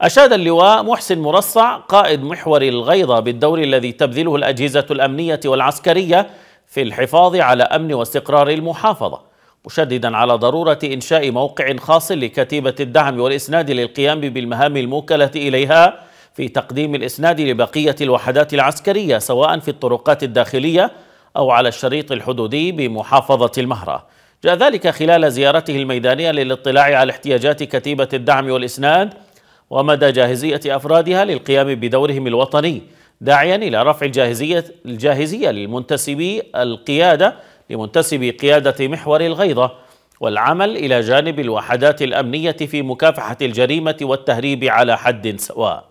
أشاد اللواء محسن مرصع قائد محور الغيضة بالدور الذي تبذله الأجهزة الأمنية والعسكرية في الحفاظ على أمن واستقرار المحافظة مشددا على ضرورة إنشاء موقع خاص لكتيبة الدعم والإسناد للقيام بالمهام الموكلة إليها في تقديم الإسناد لبقية الوحدات العسكرية سواء في الطرقات الداخلية أو على الشريط الحدودي بمحافظة المهرة جاء ذلك خلال زيارته الميدانية للاطلاع على احتياجات كتيبة الدعم والإسناد ومدى جاهزية أفرادها للقيام بدورهم الوطني داعيا إلى رفع الجاهزية الجاهزية للمنتسبي القيادة لمنتسبي قيادة محور الغيضة والعمل إلى جانب الوحدات الأمنية في مكافحة الجريمة والتهريب على حد سواء